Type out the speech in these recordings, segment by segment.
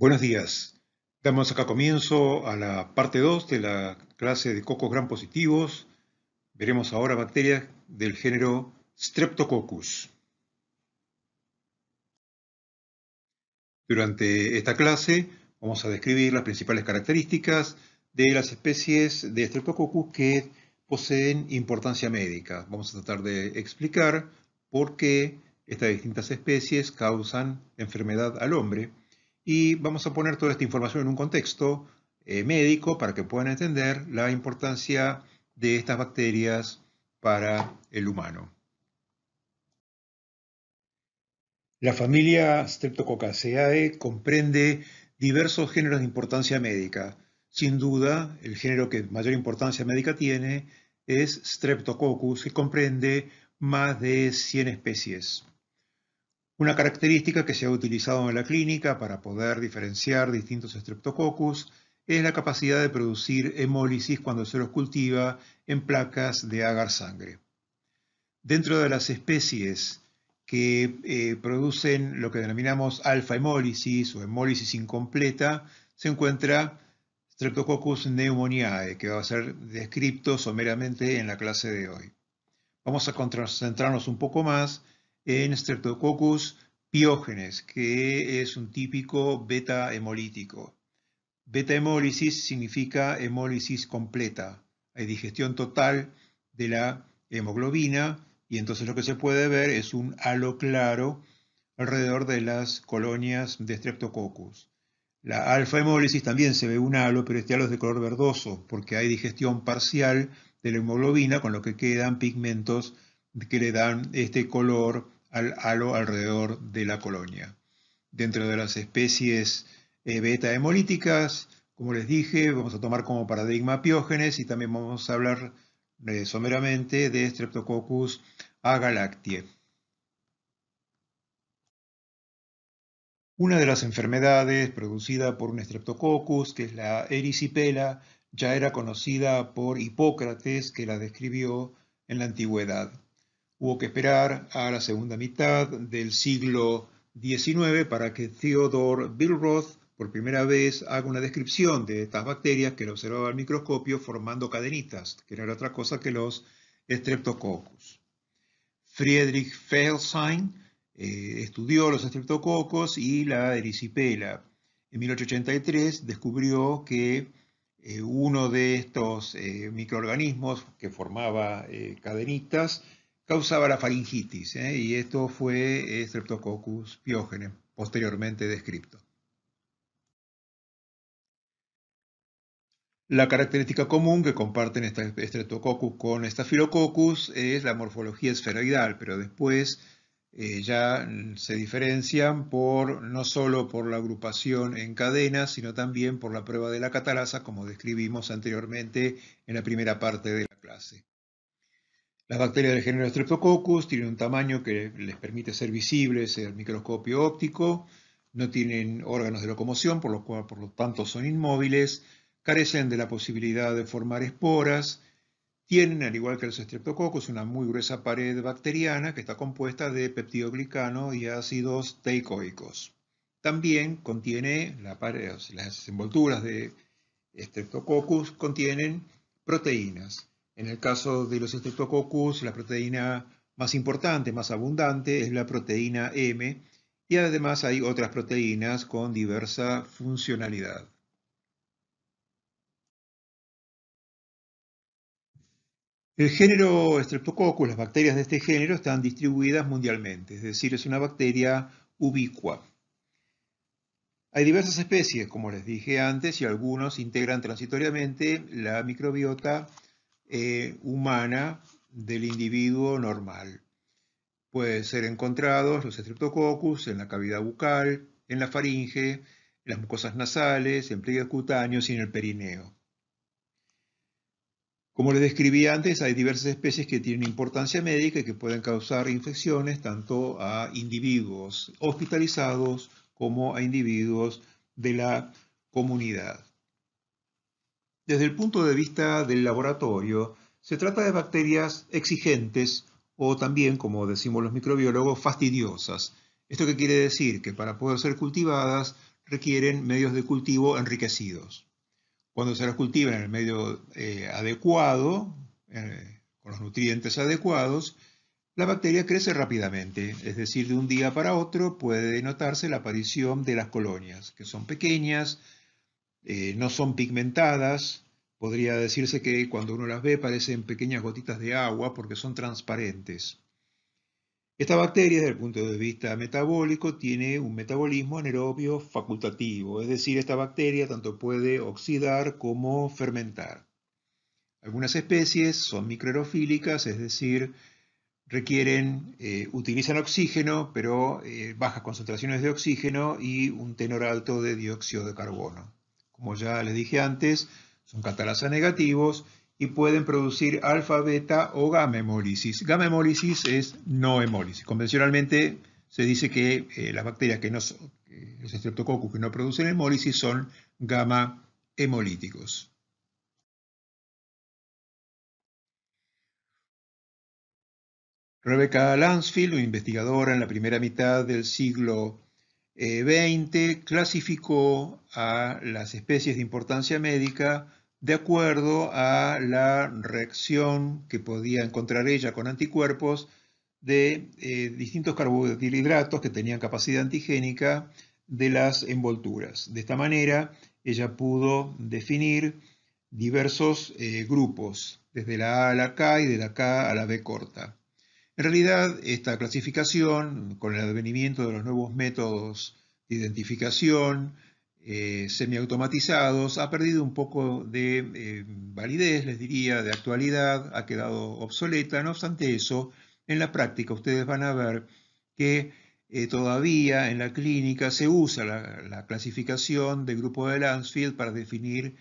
Buenos días. Damos acá comienzo a la parte 2 de la clase de cocos gran positivos. Veremos ahora bacterias del género Streptococcus. Durante esta clase vamos a describir las principales características de las especies de Streptococcus que poseen importancia médica. Vamos a tratar de explicar por qué estas distintas especies causan enfermedad al hombre y vamos a poner toda esta información en un contexto eh, médico para que puedan entender la importancia de estas bacterias para el humano. La familia Streptococcaceae comprende diversos géneros de importancia médica. Sin duda, el género que mayor importancia médica tiene es Streptococcus, que comprende más de 100 especies. Una característica que se ha utilizado en la clínica para poder diferenciar distintos streptococcus es la capacidad de producir hemólisis cuando se los cultiva en placas de agar sangre. Dentro de las especies que eh, producen lo que denominamos alfa hemólisis o hemólisis incompleta, se encuentra Streptococcus pneumoniae, que va a ser descrito someramente en la clase de hoy. Vamos a concentrarnos un poco más en Streptococcus piógenes, que es un típico beta hemolítico. Beta hemólisis significa hemólisis completa, hay digestión total de la hemoglobina y entonces lo que se puede ver es un halo claro alrededor de las colonias de Streptococcus. La alfa hemólisis también se ve un halo, pero este halo es de color verdoso porque hay digestión parcial de la hemoglobina con lo que quedan pigmentos que le dan este color al halo alrededor de la colonia. Dentro de las especies eh, beta hemolíticas, como les dije, vamos a tomar como paradigma piógenes y también vamos a hablar eh, someramente de Streptococcus agalactiae. Una de las enfermedades producida por un Streptococcus, que es la erisipela, ya era conocida por Hipócrates, que la describió en la antigüedad. Hubo que esperar a la segunda mitad del siglo XIX para que Theodore Billroth por primera vez haga una descripción de estas bacterias que lo observaba al microscopio formando cadenitas, que no era otra cosa que los streptococcus. Friedrich Felsheim eh, estudió los streptococcus y la erisipela. En 1883 descubrió que eh, uno de estos eh, microorganismos que formaba cadenitas causaba la faringitis ¿eh? y esto fue Streptococcus piógenes, posteriormente descrito. La característica común que comparten Streptococcus con Staphylococcus es la morfología esferoidal, pero después eh, ya se diferencian por, no solo por la agrupación en cadenas, sino también por la prueba de la catalasa, como describimos anteriormente en la primera parte de la clase. Las bacterias del género Streptococcus tienen un tamaño que les permite ser visibles en el microscopio óptico, no tienen órganos de locomoción, por lo, cual, por lo tanto son inmóviles, carecen de la posibilidad de formar esporas, tienen, al igual que los Streptococcus, una muy gruesa pared bacteriana que está compuesta de peptidoglicano y ácidos teicoicos. También contiene, las envolturas de Streptococcus contienen proteínas. En el caso de los streptococcus, la proteína más importante, más abundante, es la proteína M, y además hay otras proteínas con diversa funcionalidad. El género Streptococcus, las bacterias de este género están distribuidas mundialmente, es decir, es una bacteria ubicua. Hay diversas especies, como les dije antes, y algunos integran transitoriamente la microbiota eh, humana del individuo normal. Pueden ser encontrados los streptococcus en la cavidad bucal, en la faringe, en las mucosas nasales, en pliegues cutáneos y en el perineo. Como les describí antes, hay diversas especies que tienen importancia médica y que pueden causar infecciones tanto a individuos hospitalizados como a individuos de la comunidad. Desde el punto de vista del laboratorio, se trata de bacterias exigentes o también, como decimos los microbiólogos, fastidiosas. ¿Esto qué quiere decir? Que para poder ser cultivadas requieren medios de cultivo enriquecidos. Cuando se las cultiva en el medio eh, adecuado, eh, con los nutrientes adecuados, la bacteria crece rápidamente, es decir, de un día para otro puede notarse la aparición de las colonias, que son pequeñas, eh, no son pigmentadas, podría decirse que cuando uno las ve parecen pequeñas gotitas de agua porque son transparentes. Esta bacteria, desde el punto de vista metabólico, tiene un metabolismo anaerobio facultativo, es decir, esta bacteria tanto puede oxidar como fermentar. Algunas especies son microerofílicas, es decir, requieren, eh, utilizan oxígeno, pero eh, bajas concentraciones de oxígeno y un tenor alto de dióxido de carbono. Como ya les dije antes, son catalasa negativos y pueden producir alfa, beta o gamma hemólisis. Gamma hemólisis es no hemólisis. Convencionalmente se dice que eh, las bacterias que no son, los estreptococos que no producen hemólisis son gamma hemolíticos. Rebecca Lansfield, investigadora en la primera mitad del siglo 20 eh, clasificó a las especies de importancia médica de acuerdo a la reacción que podía encontrar ella con anticuerpos de eh, distintos carbohidratos que tenían capacidad antigénica de las envolturas. De esta manera, ella pudo definir diversos eh, grupos, desde la A a la K y de la K a la B corta. En realidad, esta clasificación, con el advenimiento de los nuevos métodos de identificación eh, semiautomatizados, ha perdido un poco de eh, validez, les diría, de actualidad, ha quedado obsoleta. No obstante eso, en la práctica ustedes van a ver que eh, todavía en la clínica se usa la, clasificación del grupo de Lansfield para definir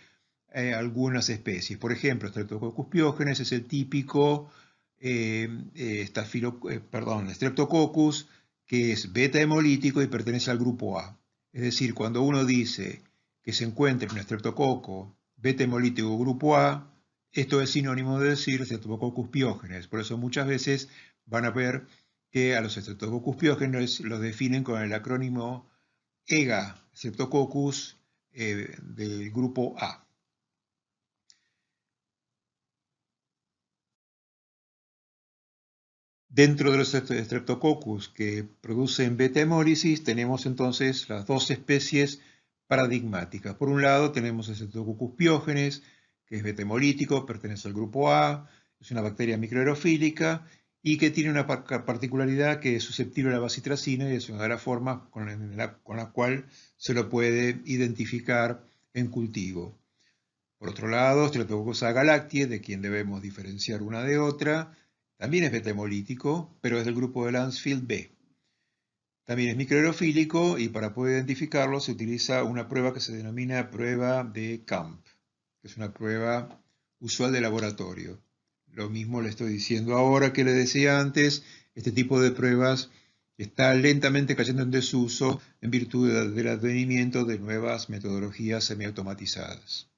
eh, algunas especies. Por ejemplo, Streptococcus piógenes es el típico eh, eh, eh, perdón, Streptococcus, que es beta hemolítico y pertenece al grupo A. Es decir, cuando uno dice que se encuentra un estreptococo beta hemolítico grupo A, esto es sinónimo de decir streptococcus piógenes. Por eso muchas veces van a ver que a los streptococcus piógenes los definen con el acrónimo EGA, streptococcus eh, del grupo A. Dentro de los Streptococcus que producen beta hemólisis tenemos entonces las dos especies paradigmáticas. Por un lado tenemos el Streptococcus piógenes, que es beta hemolítico, pertenece al grupo A, es una bacteria microaerofílica y que tiene una particularidad que es susceptible a la bacitracina y es una de las formas con la, cual se lo puede identificar en cultivo. Por otro lado, Streptococcus agalactiae, de quien debemos diferenciar una de otra, también es hemolítico, pero es del grupo de Lansfield B. También es microaerofílico y para poder identificarlo se utiliza una prueba que se denomina prueba de CAMP, que es una prueba usual de laboratorio. Lo mismo le estoy diciendo ahora que le decía antes, este tipo de pruebas está lentamente cayendo en desuso en virtud del advenimiento de nuevas metodologías semiautomatizadas.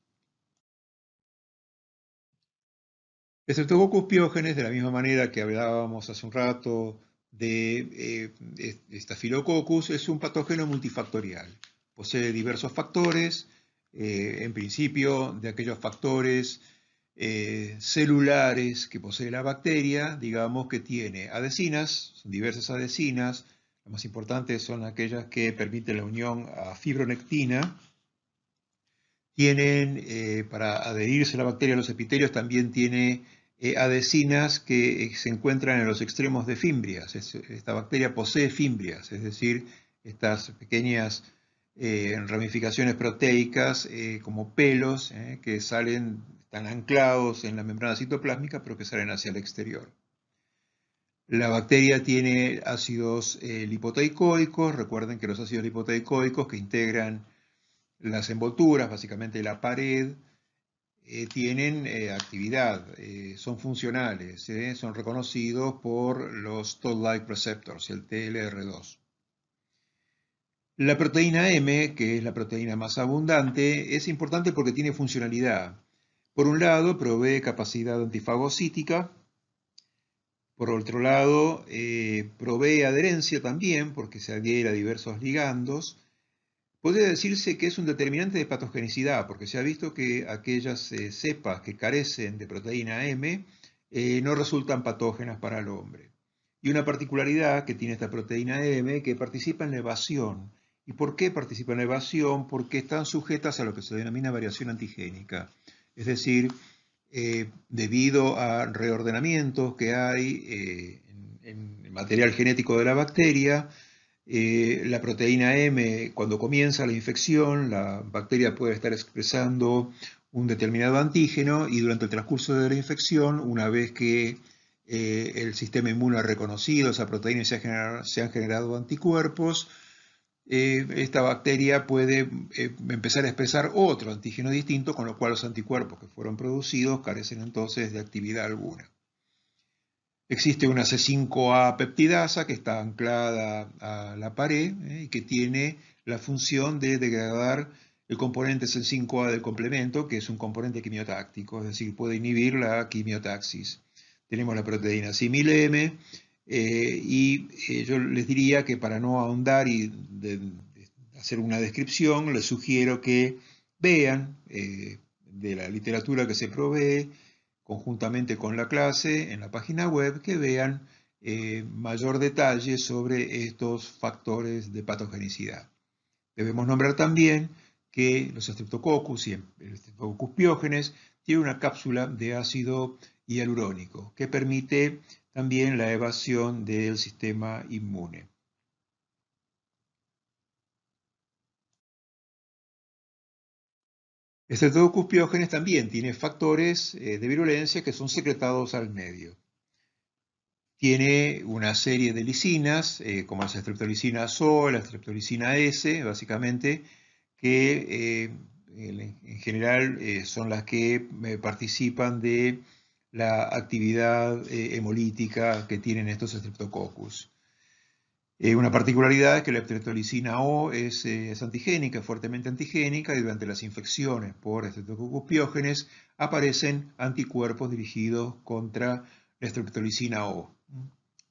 El Streptococcus piógenes, de la misma manera que hablábamos hace un rato de eh, Staphylococcus, es un patógeno multifactorial. Posee diversos factores, eh, en principio de aquellos factores eh, celulares que posee la bacteria, digamos que tiene adhesinas, son diversas adhesinas, las más importantes son aquellas que permiten la unión a fibronectina, tienen, eh, para adherirse la bacteria, a los epitelios también tiene eh, adecinas que eh, se encuentran en los extremos de fimbrias. esta bacteria posee fimbrias, es decir, estas pequeñas eh, ramificaciones proteicas como pelos que salen, están anclados en la membrana citoplásmica, pero que salen hacia el exterior. La bacteria tiene ácidos lipoteicoicos, recuerden que los ácidos lipoteicoicos que integran las envolturas, básicamente la pared, eh, tienen eh, actividad, eh, son funcionales, son reconocidos por los Toll-like receptors, el TLR2. La proteína M, que es la proteína más abundante, es importante porque tiene funcionalidad. Por un lado, provee capacidad antifagocítica. Por otro lado, provee adherencia también porque se adhiere a diversos ligandos Puede decirse que es un determinante de patogenicidad, porque se ha visto que aquellas eh, cepas que carecen de proteína M eh, no resultan patógenas para el hombre. Y una particularidad que tiene esta proteína M, que participa en la evasión. ¿Y por qué participa en la evasión? Porque están sujetas a lo que se denomina variación antigénica. Es decir, eh, debido a reordenamientos que hay en, en el material genético de la bacteria, eh, la proteína M, cuando comienza la infección, la bacteria puede estar expresando un determinado antígeno y durante el transcurso de la infección, una vez que eh, el sistema inmune ha reconocido esa proteína y se, han generado anticuerpos, eh, esta bacteria puede empezar a expresar otro antígeno distinto, con lo cual los anticuerpos que fueron producidos carecen entonces de actividad alguna. Existe una C5A peptidasa que está anclada a la pared eh, y que tiene la función de degradar el componente C5A del complemento, que es un componente quimiotáctico, es decir, puede inhibir la quimiotaxis. Tenemos la proteína simil eh, y eh, yo les diría que para no ahondar y hacer una descripción, les sugiero que vean de la literatura que se provee, conjuntamente con la clase en la página web que vean eh, mayor detalle sobre estos factores de patogenicidad. Debemos nombrar también que los streptococcus y el streptococcus piógenes tienen una cápsula de ácido hialurónico que permite también la evasión del sistema inmune. Estreptococcus piógenes también tiene factores eh, de virulencia que son secretados al medio. Tiene una serie de lisinas, eh, como la streptolicina SO, la streptolicina S, básicamente, que eh, en general son las que participan de la actividad hemolítica que tienen estos streptococcus. Eh, una particularidad es que la estreptolicina O es, eh, es, antigénica, fuertemente antigénica, y durante las infecciones por estreptococos piógenes aparecen anticuerpos dirigidos contra la estreptolicina O.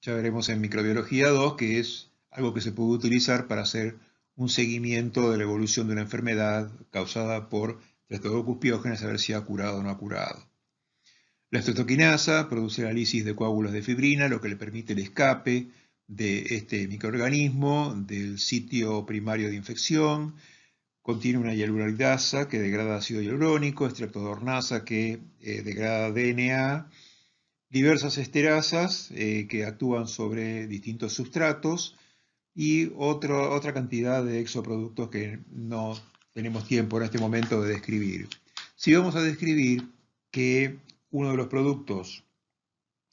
Ya veremos en microbiología 2 que es algo que se puede utilizar para hacer un seguimiento de la evolución de una enfermedad causada por estreptococos piógenes, a ver si ha curado o no ha curado. La estreptoquinasa produce la lisis de coágulos de fibrina, lo que le permite el escape de este microorganismo, del sitio primario de infección, contiene una hialuronidasa que degrada ácido hialurónico, estreptodornasa que eh, degrada DNA, diversas esterasas eh, que actúan sobre distintos sustratos y otra cantidad de exoproductos que no tenemos tiempo en este momento de describir. Si vamos a describir que uno de los productos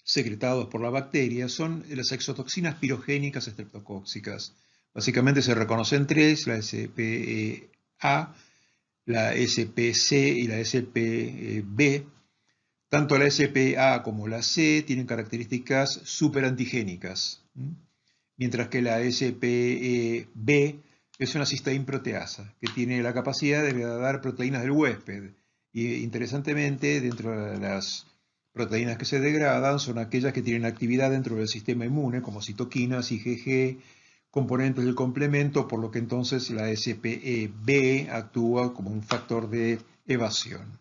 secretados por la bacteria son las exotoxinas pirogénicas estreptocóxicas. Básicamente se reconocen tres, la SPA, e la SPC y la SPB. Tanto la SPA como la C tienen características superantigénicas, mientras que la SPB e es una cisteína proteasa que tiene la capacidad de degradar proteínas del huésped. Y interesantemente, dentro de las Proteínas que se degradan son aquellas que tienen actividad dentro del sistema inmune, como citoquinas, IgG, componentes del complemento, por lo que entonces la SPEB actúa como un factor de evasión.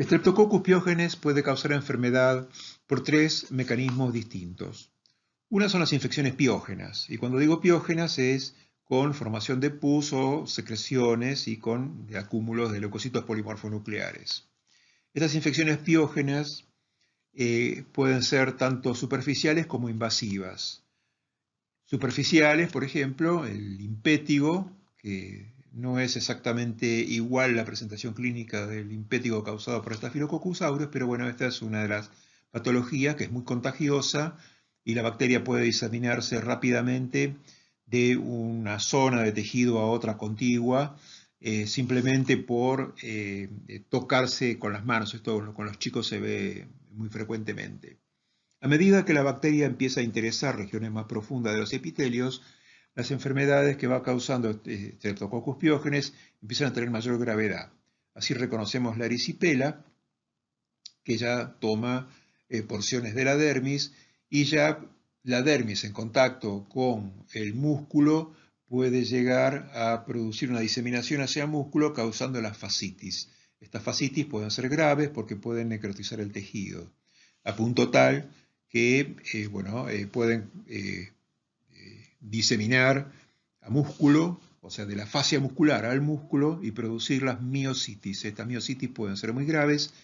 Streptococcus piógenes puede causar enfermedad por tres mecanismos distintos. Una son las infecciones piógenas, y cuando digo piógenas es con formación de pus o secreciones y con acúmulos de leucocitos polimorfonucleares. Estas infecciones piógenas eh, pueden ser tanto superficiales como invasivas. Superficiales, por ejemplo, el impétigo, que no es exactamente igual la presentación clínica del impétigo causado por esta aureus, pero bueno, esta es una de las patologías que es muy contagiosa y la bacteria puede diseminarse rápidamente de una zona de tejido a otra contigua, eh, simplemente por eh, tocarse con las manos. Esto con los chicos se ve muy frecuentemente. A medida que la bacteria empieza a interesar regiones más profundas de los epitelios, las enfermedades que va causando este, este Streptococcus piógenes empiezan a tener mayor gravedad. Así reconocemos la erisipela, que ya toma eh, porciones de la dermis y ya la dermis en contacto con el músculo puede llegar a producir una diseminación hacia el músculo causando la fascitis. Estas fascitis pueden ser graves porque pueden necrotizar el tejido, a punto tal que eh, bueno, eh, pueden eh, diseminar a músculo, o sea, de la fascia muscular al músculo y producir las miocitis. Estas miocitis pueden ser muy graves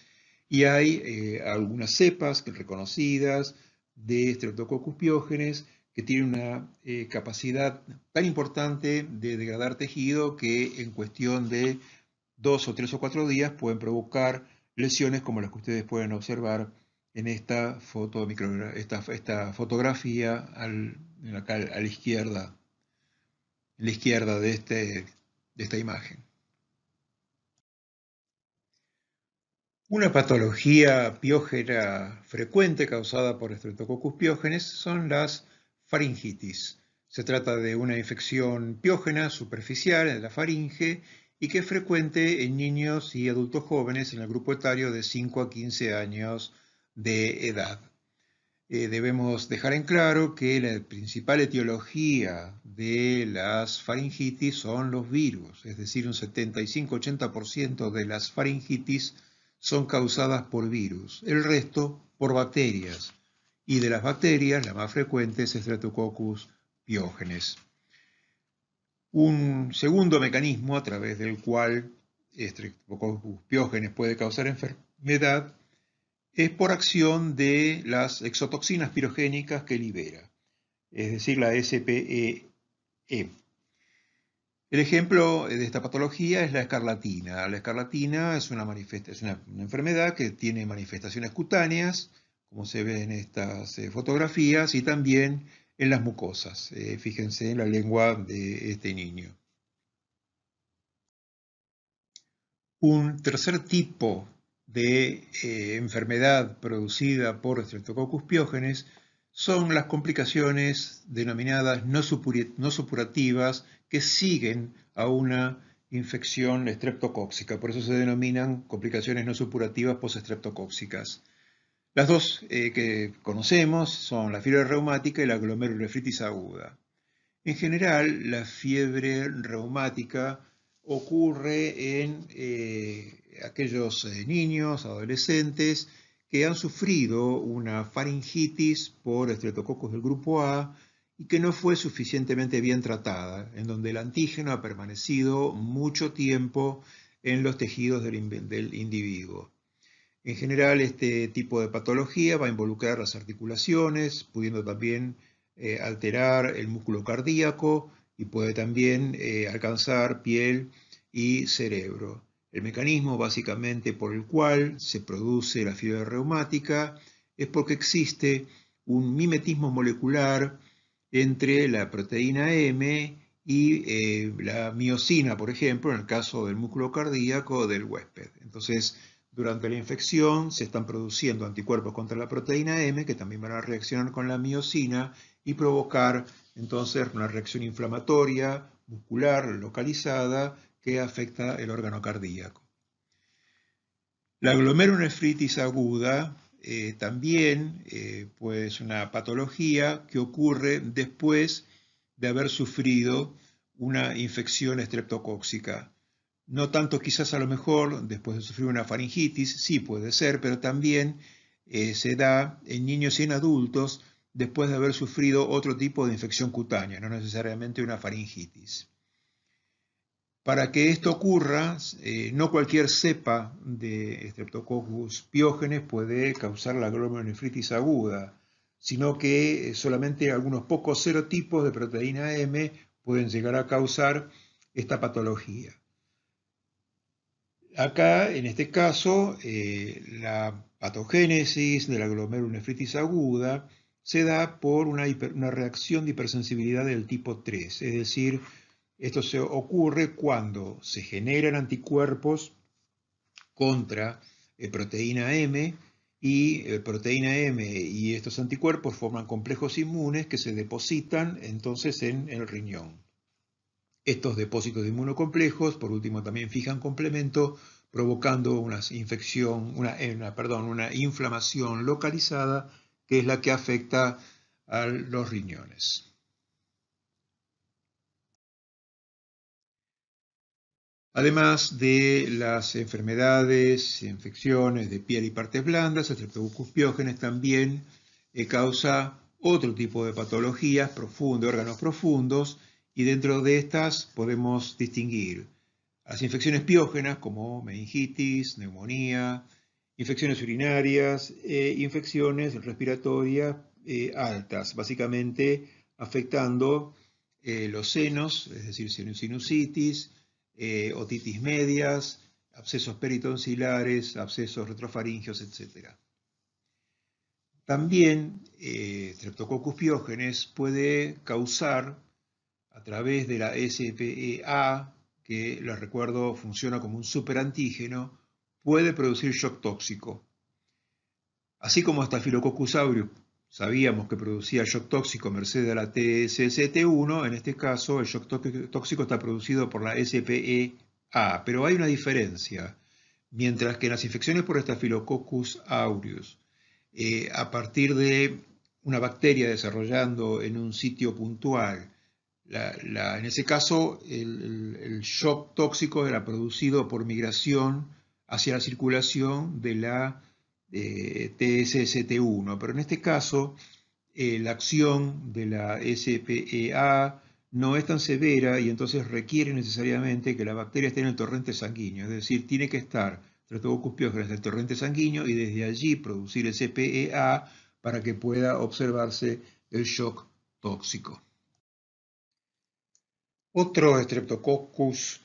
y hay algunas cepas reconocidas, de Streptococcus piógenes que tiene una eh, capacidad tan importante de degradar tejido que en cuestión de dos o tres o cuatro días pueden provocar lesiones como las que ustedes pueden observar en esta, foto, esta, esta fotografía al, a la izquierda, la izquierda de, este, de esta imagen. Una patología piógena frecuente causada por Streptococcus piógenes son las faringitis. Se trata de una infección piógena superficial en la faringe y que es frecuente en niños y adultos jóvenes en el grupo etario de 5 a 15 años de edad. Eh, debemos dejar en claro que la principal etiología de las faringitis son los virus, es decir, un 75-80% de las faringitis son causadas por virus, el resto por bacterias, y de las bacterias la más frecuente es Streptococcus piógenes. Un segundo mecanismo a través del cual Streptococcus piógenes puede causar enfermedad es por acción de las exotoxinas pirogénicas que libera, es decir, la SPEM. El ejemplo eh, de esta patología es la escarlatina. La escarlatina es una, una, enfermedad que tiene manifestaciones cutáneas, como se ve en estas eh, fotografías, y también en las mucosas. Eh, fíjense en la lengua de este niño. Un tercer tipo de enfermedad producida por Streptococcus piógenes son las complicaciones denominadas no, supurativas que siguen a una infección estreptocóxica. Por eso se denominan complicaciones no supurativas postestreptocóxicas. Las dos eh, que conocemos son la fiebre reumática y la glomerulonefritis aguda. En general, la fiebre reumática ocurre en eh, aquellos eh, niños, adolescentes, que han sufrido una faringitis por estreptococos del grupo A y que no fue suficientemente bien tratada, en donde el antígeno ha permanecido mucho tiempo en los tejidos del, individuo. En general, este tipo de patología va a involucrar las articulaciones, pudiendo también eh, alterar el músculo cardíaco y puede también eh, alcanzar piel y cerebro. El mecanismo básicamente por el cual se produce la fiebre reumática es porque existe un mimetismo molecular entre la proteína M y eh, la miocina, por ejemplo, en el caso del músculo cardíaco del huésped. Entonces, durante la infección se están produciendo anticuerpos contra la proteína M que también van a reaccionar con la miocina y provocar entonces una reacción inflamatoria muscular localizada que afecta el órgano cardíaco. La glomerulonefritis aguda eh, también eh, es pues, una patología que ocurre después de haber sufrido una infección estreptocóxica. No tanto quizás a lo mejor después de sufrir una faringitis, sí puede ser, pero también eh, se da en niños y en adultos después de haber sufrido otro tipo de infección cutánea, no necesariamente una faringitis. Para que esto ocurra, eh, no cualquier cepa de Streptococcus piógenes puede causar la glomerulonefritis aguda, sino que eh, solamente algunos pocos serotipos de proteína M pueden llegar a causar esta patología. Acá, en este caso, eh, la patogénesis de la glomerulonefritis aguda se da por una, una reacción de hipersensibilidad del tipo 3, es decir, esto se ocurre cuando se generan anticuerpos contra eh, proteína M y eh, proteína M y estos anticuerpos forman complejos inmunes que se depositan entonces en el riñón. Estos depósitos de inmunocomplejos, por último, también fijan complemento, provocando una infección, eh, perdón, una inflamación localizada que es la que afecta a los riñones. Además de las enfermedades, infecciones de piel y partes blandas, el streptobuscus piógenes también eh, causa otro tipo de patologías profundas, órganos profundos, y dentro de estas podemos distinguir las infecciones piógenas como meningitis, neumonía, infecciones urinarias, e infecciones respiratorias eh, altas, básicamente afectando los senos, es decir, sinusitis, eh, otitis medias, abscesos peritonsilares, abscesos retrofaringios, etc. También eh, Streptococcus piógenes puede causar a través de la SPEA, que les recuerdo funciona como un superantígeno, puede producir shock tóxico. Así como Staphylococcus aureus sabíamos que producía shock tóxico merced a la TSST1, en este caso el shock tóxico está producido por la SPEA, pero hay una diferencia. Mientras que en las infecciones por Staphylococcus aureus, eh, a partir de una bacteria desarrollando en un sitio puntual, en ese caso el shock tóxico era producido por migración hacia la circulación de la eh, TSST1, pero en este caso eh, la acción de la SPEA no es tan severa y entonces requiere necesariamente que la bacteria esté en el torrente sanguíneo, es decir, tiene que estar streptococcus del torrente sanguíneo y desde allí producir el SPEA para que pueda observarse el shock tóxico. Otro streptococcus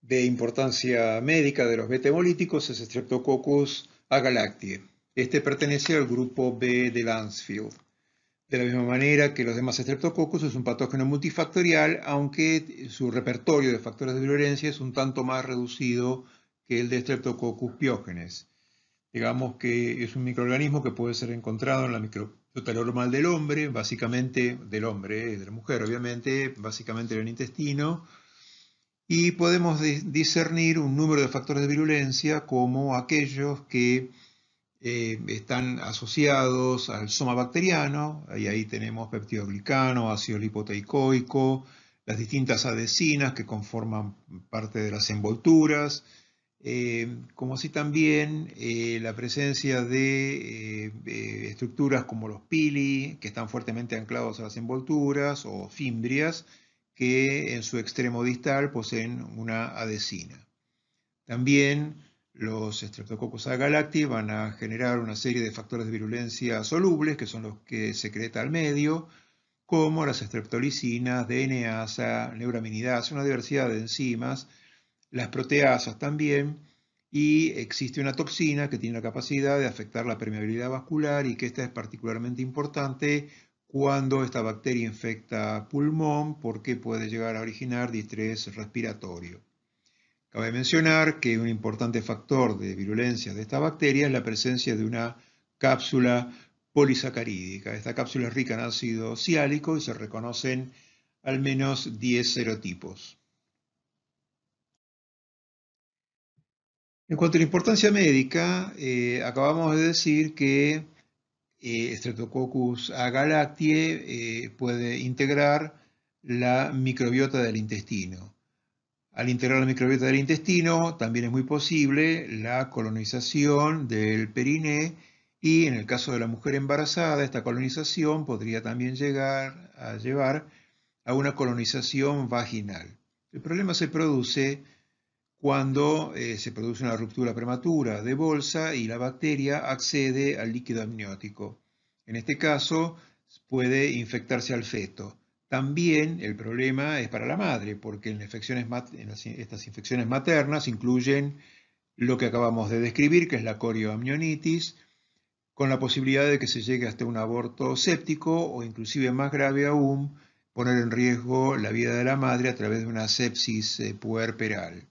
de importancia médica de los betemolíticos es streptococcus a Este pertenece al grupo B de Lansfield. De la misma manera que los demás streptococcus es un patógeno multifactorial, aunque su repertorio de factores de violencia es un tanto más reducido que el de Streptococcus piógenes. Digamos que es un microorganismo que puede ser encontrado en la microbiota normal del hombre, básicamente del hombre, eh, de la mujer obviamente, básicamente en el intestino, y podemos discernir un número de factores de virulencia como aquellos que eh, están asociados al soma bacteriano, y ahí tenemos peptidoglicano, ácido lipoteicoico, las distintas adhesinas que conforman parte de las envolturas, eh, como así también eh, la presencia de estructuras como los pili, que están fuertemente anclados a las envolturas, o fimbrias, que en su extremo distal poseen una adhesina. También los Streptococcus agalacti van a generar una serie de factores de virulencia solubles, que son los que secreta al medio, como las streptolicinas, DNasa, neuraminidasa, una diversidad de enzimas, las proteasas también, y existe una toxina que tiene la capacidad de afectar la permeabilidad vascular y que esta es particularmente importante cuando esta bacteria infecta pulmón porque puede llegar a originar distrés respiratorio. Cabe mencionar que un importante factor de virulencia de esta bacteria es la presencia de una cápsula polisacarídica. Esta cápsula es rica en ácido ciálico y se reconocen al menos 10 serotipos. En cuanto a la importancia médica, eh, acabamos de decir que eh, Streptococcus agalactiae eh, puede integrar la microbiota del intestino. Al integrar la microbiota del intestino, también es muy posible la colonización del periné y en el caso de la mujer embarazada, esta colonización podría también llegar a llevar a una colonización vaginal. El problema se produce cuando eh, se produce una ruptura prematura de bolsa y la bacteria accede al líquido amniótico. En este caso, puede infectarse al feto. También el problema es para la madre, porque infecciones, estas infecciones maternas incluyen lo que acabamos de describir, que es la corioamnionitis, con la posibilidad de que se llegue hasta un aborto séptico o inclusive más grave aún, poner en riesgo la vida de la madre a través de una sepsis eh, puerperal.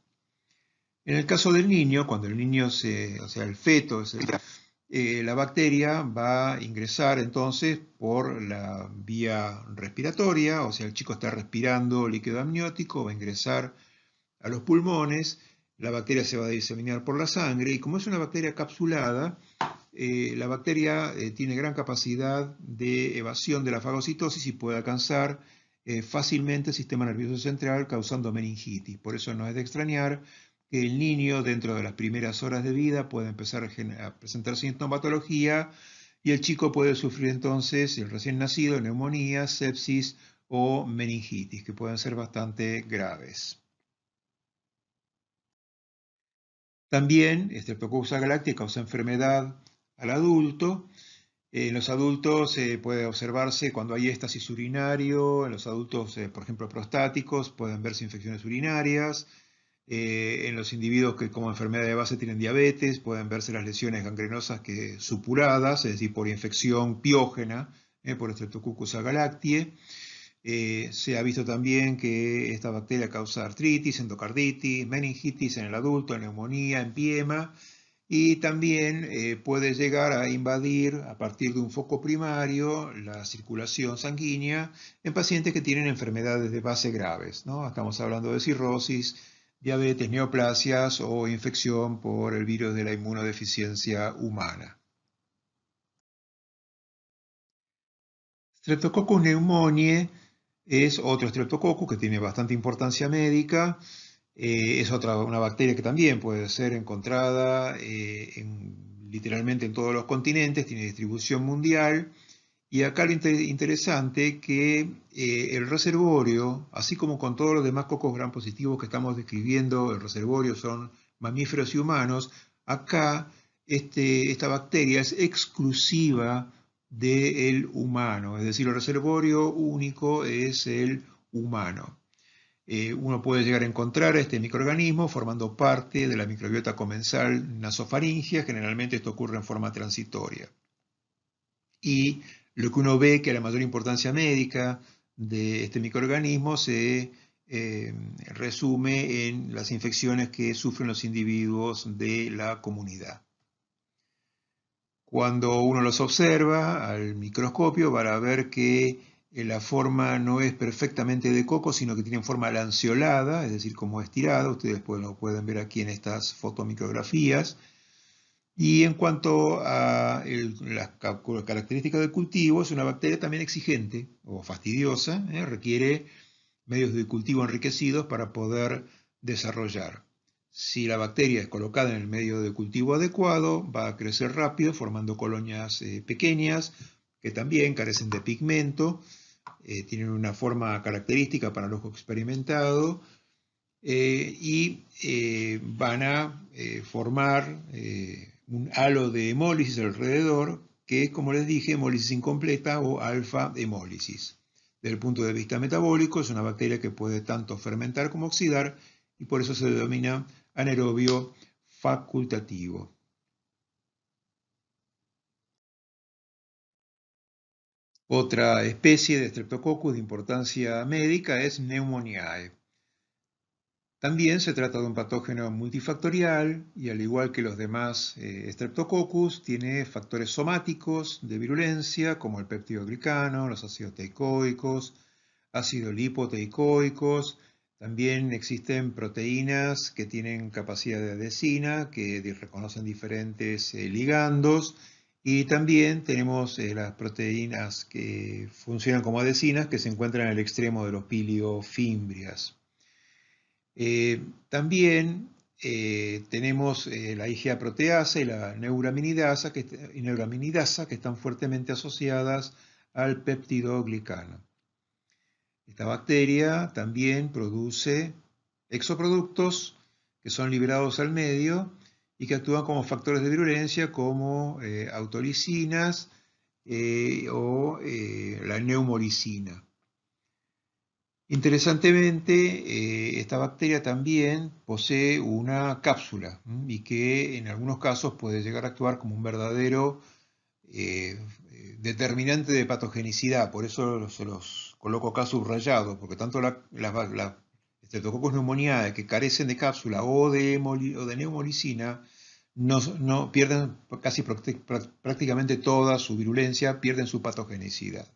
En el caso del niño, cuando el niño se, o sea, el feto, eh, la bacteria va a ingresar entonces por la vía respiratoria, o sea, el chico está respirando líquido amniótico, va a ingresar a los pulmones, la bacteria se va a diseminar por la sangre y como es una bacteria capsulada, eh, la bacteria eh, tiene gran capacidad de evasión de la fagocitosis y puede alcanzar fácilmente el sistema nervioso central causando meningitis. Por eso no es de extrañar que el niño dentro de las primeras horas de vida puede empezar a, presentar sintomatología y el chico puede sufrir entonces, el recién nacido, neumonía, sepsis o meningitis, que pueden ser bastante graves. También, Streptococcus este, galáctica causa enfermedad al adulto. En los adultos eh, puede observarse cuando hay éstasis urinario, en los adultos, eh, por ejemplo, prostáticos, pueden verse infecciones urinarias, eh, en los individuos que como enfermedad de base tienen diabetes, pueden verse las lesiones gangrenosas que supuradas, es decir, por infección piógena, eh, por Streptococcus agalactiae. Eh, se ha visto también que esta bacteria causa artritis, endocarditis, meningitis en el adulto, neumonía, en piema, y también puede llegar a invadir a partir de un foco primario la circulación sanguínea en pacientes que tienen enfermedades de base graves. ¿no? Estamos hablando de cirrosis, diabetes, neoplasias o infección por el virus de la inmunodeficiencia humana. Streptococcus pneumoniae es otro streptococcus que tiene bastante importancia médica. Eh, es otra, una bacteria que también puede ser encontrada eh, literalmente en todos los continentes, tiene distribución mundial. Y acá lo interesante que eh, el reservorio, así como con todos los demás cocos gran positivos que estamos describiendo, el reservorio son mamíferos y humanos, acá este, esta bacteria es exclusiva del humano, es decir, el reservorio único es el humano. Eh, uno puede llegar a encontrar este microorganismo formando parte de la microbiota comensal nasofaringia, generalmente esto ocurre en forma transitoria. Y lo que uno ve que la mayor importancia médica de este microorganismo se eh, resume en las infecciones que sufren los individuos de la comunidad. Cuando uno los observa al microscopio para ver que eh, la forma no es perfectamente de coco, sino que tienen forma lanceolada, es decir, como estirada. Ustedes lo pueden ver aquí en estas fotomicrografías y en cuanto a las características del cultivo, es una bacteria también exigente o fastidiosa, ¿eh? requiere medios de cultivo enriquecidos para poder desarrollar. Si la bacteria es colocada en el medio de cultivo adecuado, va a crecer rápido formando colonias eh, pequeñas que también carecen de pigmento, eh, tienen una forma característica para el ojo experimentado y van a formar un halo de hemólisis alrededor, que es, como les dije, hemólisis incompleta o alfa hemólisis. Desde el punto de vista metabólico, es una bacteria que puede tanto fermentar como oxidar y por eso se denomina anaerobio facultativo. Otra especie de Streptococcus de importancia médica es Pneumoniae. También se trata de un patógeno multifactorial y al igual que los demás eh, Streptococcus tiene factores somáticos de virulencia como el peptidoglicano, los ácidos teicoicos, ácidos lipoteicoicos, también existen proteínas que tienen capacidad de adhesina, que reconocen diferentes eh, ligandos y también tenemos eh, las proteínas que funcionan como adhesinas que se encuentran en el extremo de los piliofimbrias. Eh, también eh, tenemos eh, la IgA proteasa y la neuraminidasa que, están fuertemente asociadas al peptidoglicano. Esta bacteria también produce exoproductos que son liberados al medio y que actúan como factores de virulencia como autolicinas o la neumoricina. Interesantemente, eh, esta bacteria también posee una cápsula y que en algunos casos puede llegar a actuar como un verdadero eh, determinante de patogenicidad. Por eso se los coloco acá subrayados, porque tanto las la, estreptococos neumoniae que carecen de cápsula o de, de neumolicina no, pierden casi prácticamente toda su virulencia, pierden su patogenicidad.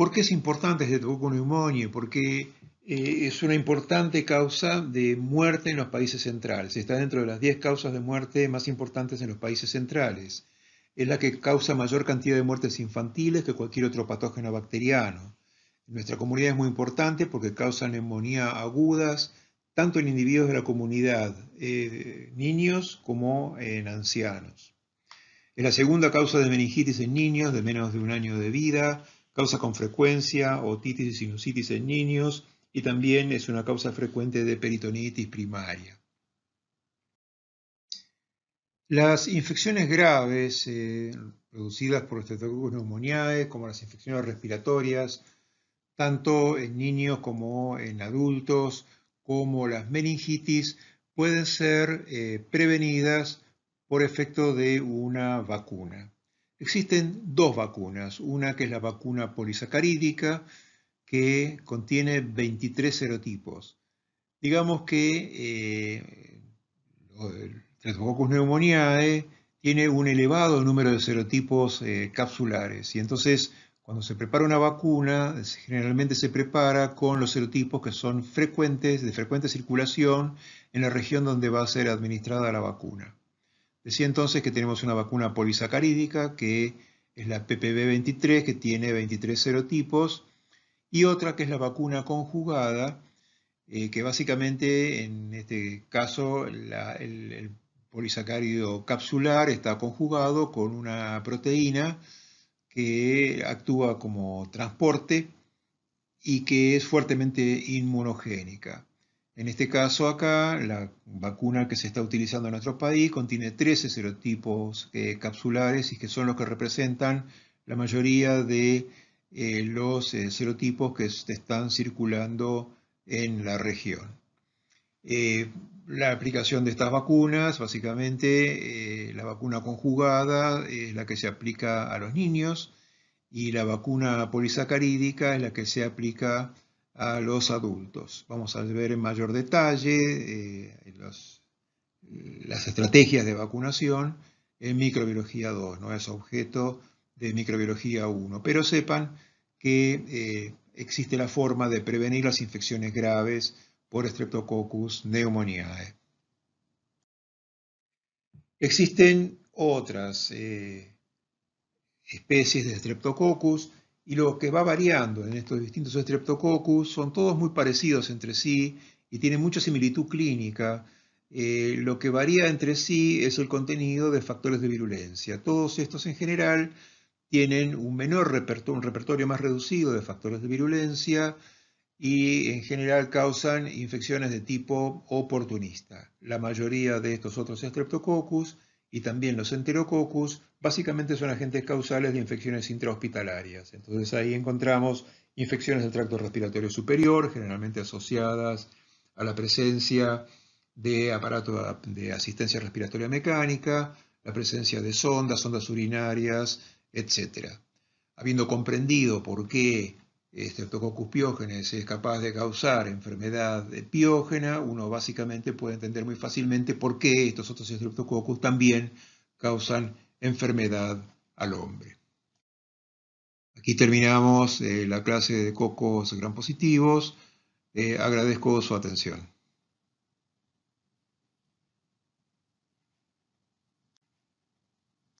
¿Por qué es importante este neumonía? Porque eh, es una importante causa de muerte en los países centrales. Está dentro de las 10 causas de muerte más importantes en los países centrales. Es la que causa mayor cantidad de muertes infantiles que cualquier otro patógeno bacteriano. En nuestra comunidad es muy importante porque causa neumonía agudas, tanto en individuos de la comunidad, eh, niños como en ancianos. Es la segunda causa de meningitis en niños de menos de un año de vida, Causa con frecuencia otitis y sinusitis en niños y también es una causa frecuente de peritonitis primaria. Las infecciones graves eh, producidas por los Streptococcus pneumoniae, como las infecciones respiratorias, tanto en niños como en adultos, como las meningitis, pueden ser eh, prevenidas por efecto de una vacuna. Existen dos vacunas, una que es la vacuna polisacarídica, que contiene 23 serotipos. Digamos que eh, el Streptococcus pneumoniae tiene un elevado número de serotipos eh, capsulares y entonces cuando se prepara una vacuna, generalmente se prepara con los serotipos que son frecuentes, de frecuente circulación en la región donde va a ser administrada la vacuna. Decía entonces que tenemos una vacuna polisacarídica, que es la PPV23, que tiene 23 serotipos, y otra que es la vacuna conjugada, eh, que básicamente en este caso el polisacárido capsular está conjugado con una proteína que actúa como transporte y que es fuertemente inmunogénica. En este caso acá, la vacuna que se está utilizando en nuestro país contiene 13 serotipos eh, capsulares y que son los que representan la mayoría de eh, los eh, serotipos que están circulando en la región. la aplicación de estas vacunas, básicamente la vacuna conjugada es la que se aplica a los niños y la vacuna polisacarídica es la que se aplica a a los adultos. Vamos a ver en mayor detalle eh, las estrategias de vacunación en microbiología 2, no es objeto de microbiología 1, pero sepan que eh, existe la forma de prevenir las infecciones graves por Streptococcus pneumoniae. Existen otras eh, especies de Streptococcus y lo que va variando en estos distintos streptococcus son todos muy parecidos entre sí y tienen mucha similitud clínica. Eh, lo que varía entre sí es el contenido de factores de virulencia. Todos estos en general tienen un menor repertorio, un repertorio más reducido de factores de virulencia y en general causan infecciones de tipo oportunista. La mayoría de estos otros streptococcus y también los enterococcus básicamente son agentes causales de infecciones intrahospitalarias. Entonces ahí encontramos infecciones del tracto respiratorio superior, generalmente asociadas a la presencia de aparato de asistencia respiratoria mecánica, la presencia de sondas, sondas urinarias, etc. Habiendo comprendido por qué Streptococcus este piógenes es capaz de causar enfermedad piógena, uno básicamente puede entender muy fácilmente por qué estos otros Streptococcus también causan enfermedad al hombre. Aquí terminamos eh, la clase de cocos gran positivos. Eh, agradezco su atención.